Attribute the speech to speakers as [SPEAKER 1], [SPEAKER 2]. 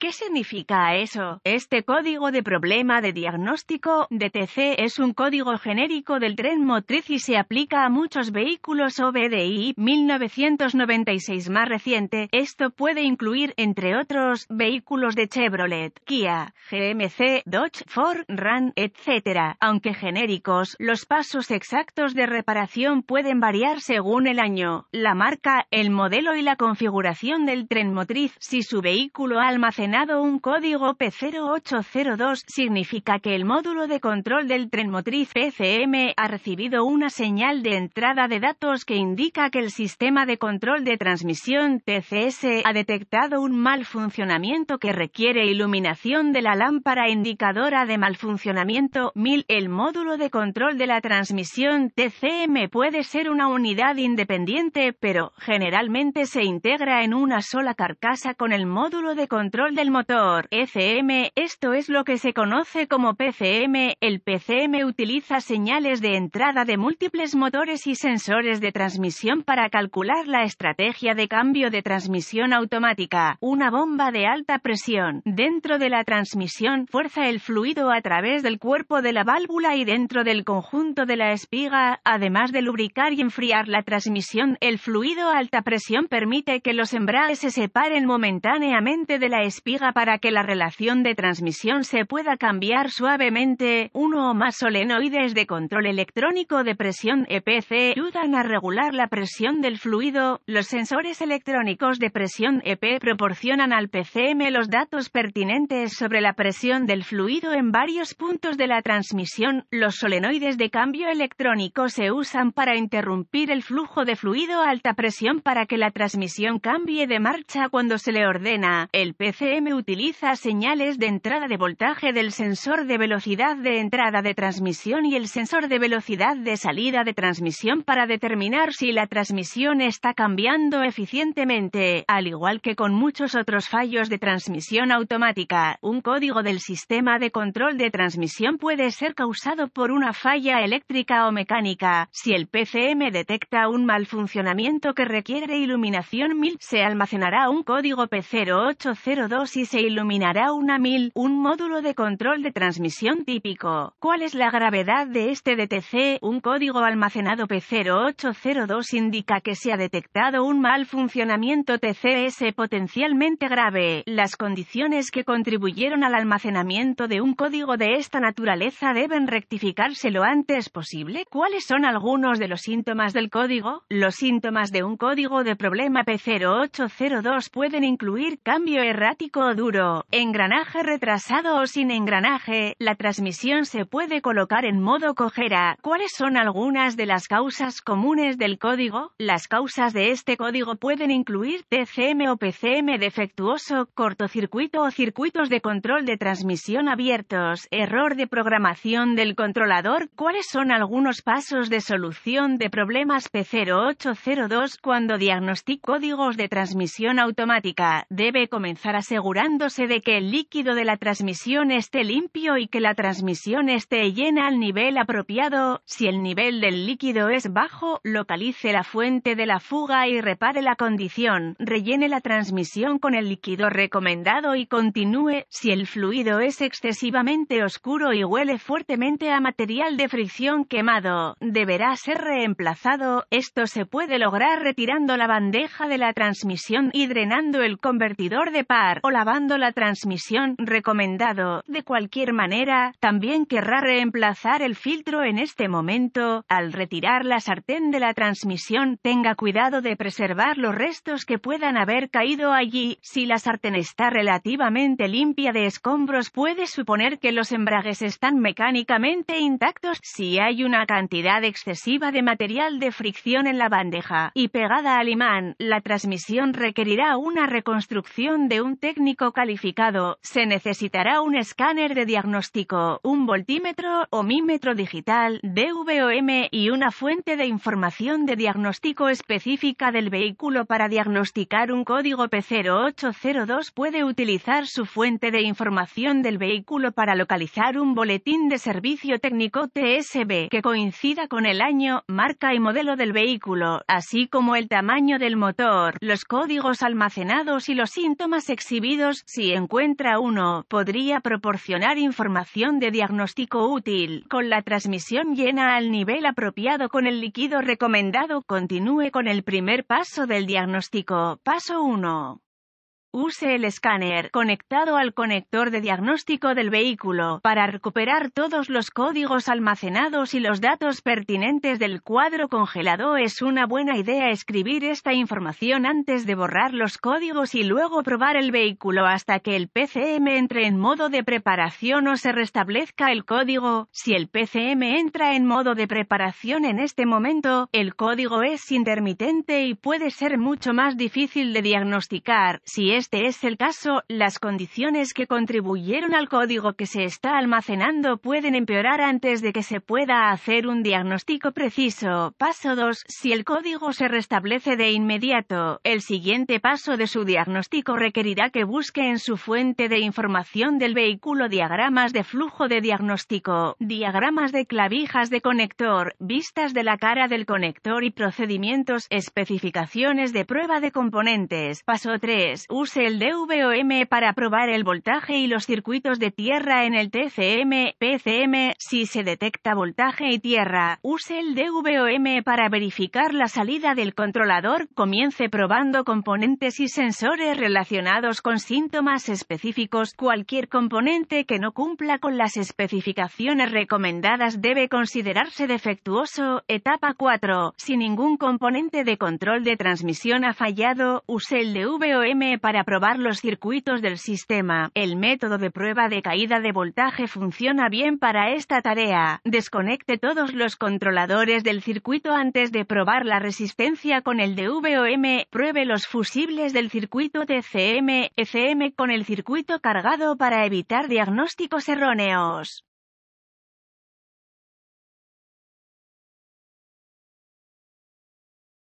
[SPEAKER 1] ¿Qué significa eso? Este código de problema de diagnóstico DTC es un código genérico del tren motriz y se aplica a muchos vehículos OBDI 1996 más reciente. Esto puede incluir, entre otros, vehículos de Chevrolet, Kia, GMC, Dodge, Ford, Ram, etc. Aunque genéricos, los pasos exactos de reparación pueden variar según el año, la marca, el modelo y la configuración del tren motriz. Si su vehículo almacenado un código P0802 significa que el módulo de control del tren motriz PCM ha recibido una señal de entrada de datos que indica que el sistema de control de transmisión TCS ha detectado un mal funcionamiento que requiere iluminación de la lámpara indicadora de mal funcionamiento 1000. El módulo de control de la transmisión TCM puede ser una unidad independiente, pero generalmente se integra en una sola carcasa con el módulo de control de el motor ECM, esto es lo que se conoce como PCM. El PCM utiliza señales de entrada de múltiples motores y sensores de transmisión para calcular la estrategia de cambio de transmisión automática. Una bomba de alta presión dentro de la transmisión fuerza el fluido a través del cuerpo de la válvula y dentro del conjunto de la espiga, además de lubricar y enfriar la transmisión. El fluido a alta presión permite que los embragues se separen momentáneamente de la espiga para que la relación de transmisión se pueda cambiar suavemente. Uno o más solenoides de control electrónico de presión EPC ayudan a regular la presión del fluido. Los sensores electrónicos de presión EP proporcionan al PCM los datos pertinentes sobre la presión del fluido en varios puntos de la transmisión. Los solenoides de cambio electrónico se usan para interrumpir el flujo de fluido a alta presión para que la transmisión cambie de marcha cuando se le ordena. El PCM utiliza señales de entrada de voltaje del sensor de velocidad de entrada de transmisión y el sensor de velocidad de salida de transmisión para determinar si la transmisión está cambiando eficientemente, al igual que con muchos otros fallos de transmisión automática. Un código del sistema de control de transmisión puede ser causado por una falla eléctrica o mecánica. Si el PCM detecta un mal funcionamiento que requiere iluminación MIL, se almacenará un código P0802 si se iluminará una mil, un módulo de control de transmisión típico. ¿Cuál es la gravedad de este DTC? Un código almacenado P0802 indica que se ha detectado un mal funcionamiento TCS potencialmente grave. Las condiciones que contribuyeron al almacenamiento de un código de esta naturaleza deben rectificarse lo antes posible. ¿Cuáles son algunos de los síntomas del código? Los síntomas de un código de problema P0802 pueden incluir cambio errático duro, engranaje retrasado o sin engranaje, la transmisión se puede colocar en modo cojera. ¿Cuáles son algunas de las causas comunes del código? Las causas de este código pueden incluir TCM o PCM defectuoso, cortocircuito o circuitos de control de transmisión abiertos, error de programación del controlador. ¿Cuáles son algunos pasos de solución de problemas P0802 cuando diagnosticó códigos de transmisión automática? Debe comenzar a ser asegurándose de que el líquido de la transmisión esté limpio y que la transmisión esté llena al nivel apropiado. Si el nivel del líquido es bajo, localice la fuente de la fuga y repare la condición. Rellene la transmisión con el líquido recomendado y continúe. Si el fluido es excesivamente oscuro y huele fuertemente a material de fricción quemado, deberá ser reemplazado. Esto se puede lograr retirando la bandeja de la transmisión y drenando el convertidor de par lavando la transmisión recomendado. De cualquier manera, también querrá reemplazar el filtro en este momento. Al retirar la sartén de la transmisión, tenga cuidado de preservar los restos que puedan haber caído allí. Si la sartén está relativamente limpia de escombros, puede suponer que los embragues están mecánicamente intactos. Si hay una cantidad excesiva de material de fricción en la bandeja y pegada al imán, la transmisión requerirá una reconstrucción de un técnico técnico calificado, se necesitará un escáner de diagnóstico, un voltímetro o mímetro digital, DVOM y una fuente de información de diagnóstico específica del vehículo para diagnosticar un código P0802 puede utilizar su fuente de información del vehículo para localizar un boletín de servicio técnico TSB que coincida con el año, marca y modelo del vehículo, así como el tamaño del motor, los códigos almacenados y los síntomas exhibidos si encuentra uno, podría proporcionar información de diagnóstico útil, con la transmisión llena al nivel apropiado con el líquido recomendado, continúe con el primer paso del diagnóstico, paso 1. Use el escáner conectado al conector de diagnóstico del vehículo para recuperar todos los códigos almacenados y los datos pertinentes del cuadro congelado. Es una buena idea escribir esta información antes de borrar los códigos y luego probar el vehículo hasta que el PCM entre en modo de preparación o se restablezca el código. Si el PCM entra en modo de preparación en este momento, el código es intermitente y puede ser mucho más difícil de diagnosticar. Si este es el caso, las condiciones que contribuyeron al código que se está almacenando pueden empeorar antes de que se pueda hacer un diagnóstico preciso. Paso 2. Si el código se restablece de inmediato, el siguiente paso de su diagnóstico requerirá que busque en su fuente de información del vehículo diagramas de flujo de diagnóstico, diagramas de clavijas de conector, vistas de la cara del conector y procedimientos, especificaciones de prueba de componentes. Paso 3. Use el DVOM para probar el voltaje y los circuitos de tierra en el TCM, PCM. Si se detecta voltaje y tierra, use el DVOM para verificar la salida del controlador. Comience probando componentes y sensores relacionados con síntomas específicos. Cualquier componente que no cumpla con las especificaciones recomendadas debe considerarse defectuoso. Etapa 4. Si ningún componente de control de transmisión ha fallado, use el DVOM para probar los circuitos del sistema. El método de prueba de caída de voltaje funciona bien para esta tarea. Desconecte todos los controladores del circuito antes de probar la resistencia con el DVOM. Pruebe los fusibles del circuito DCM, fm con el circuito cargado para evitar diagnósticos erróneos.